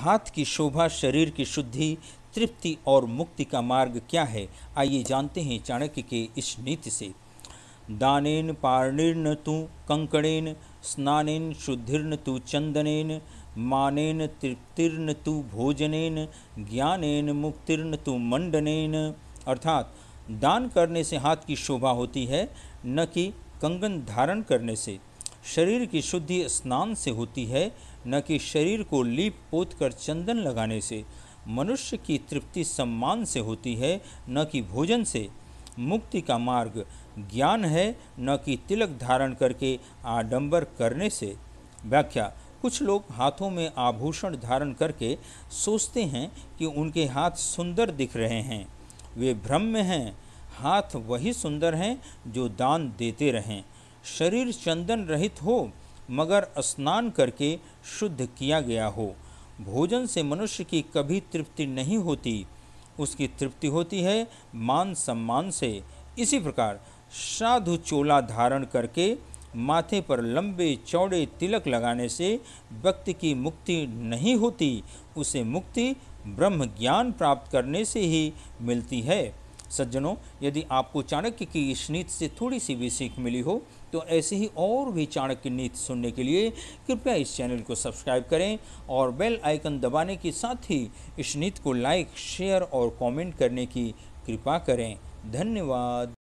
हाथ की शोभा शरीर की शुद्धि तृप्ति और मुक्ति का मार्ग क्या है आइए जानते हैं चाणक्य के इस नीति से दानेन पारणीर्न तु कंकणेन स्नानेन शुद्धिर्न तु चंदनेन मानेन तृप्तिर्न तु भोजनेन ज्ञानेन मुक्तिर्न तु मंडनेन अर्थात दान करने से हाथ की शोभा होती है न कि कंगन धारण करने से शरीर की शुद्धि स्नान से होती है न कि शरीर को लीप पोत कर चंदन लगाने से मनुष्य की तृप्ति सम्मान से होती है न कि भोजन से मुक्ति का मार्ग ज्ञान है न कि तिलक धारण करके आडंबर करने से व्याख्या कुछ लोग हाथों में आभूषण धारण करके सोचते हैं कि उनके हाथ सुंदर दिख रहे हैं वे भ्रम में हैं हाथ वही सुंदर हैं जो दान देते रहें शरीर चंदन रहित हो मगर स्नान करके शुद्ध किया गया हो भोजन से मनुष्य की कभी तृप्ति नहीं होती उसकी तृप्ति होती है मान सम्मान से इसी प्रकार साधु चोला धारण करके माथे पर लंबे चौड़े तिलक लगाने से व्यक्ति की मुक्ति नहीं होती उसे मुक्ति ब्रह्म ज्ञान प्राप्त करने से ही मिलती है सज्जनों यदि आपको चाणक्य की इस नीति से थोड़ी सी भी सीख मिली हो तो ऐसे ही और भी चाणक्य नीति सुनने के लिए कृपया इस चैनल को सब्सक्राइब करें और बेल आइकन दबाने के साथ ही इस नीति को लाइक शेयर और कमेंट करने की कृपा करें धन्यवाद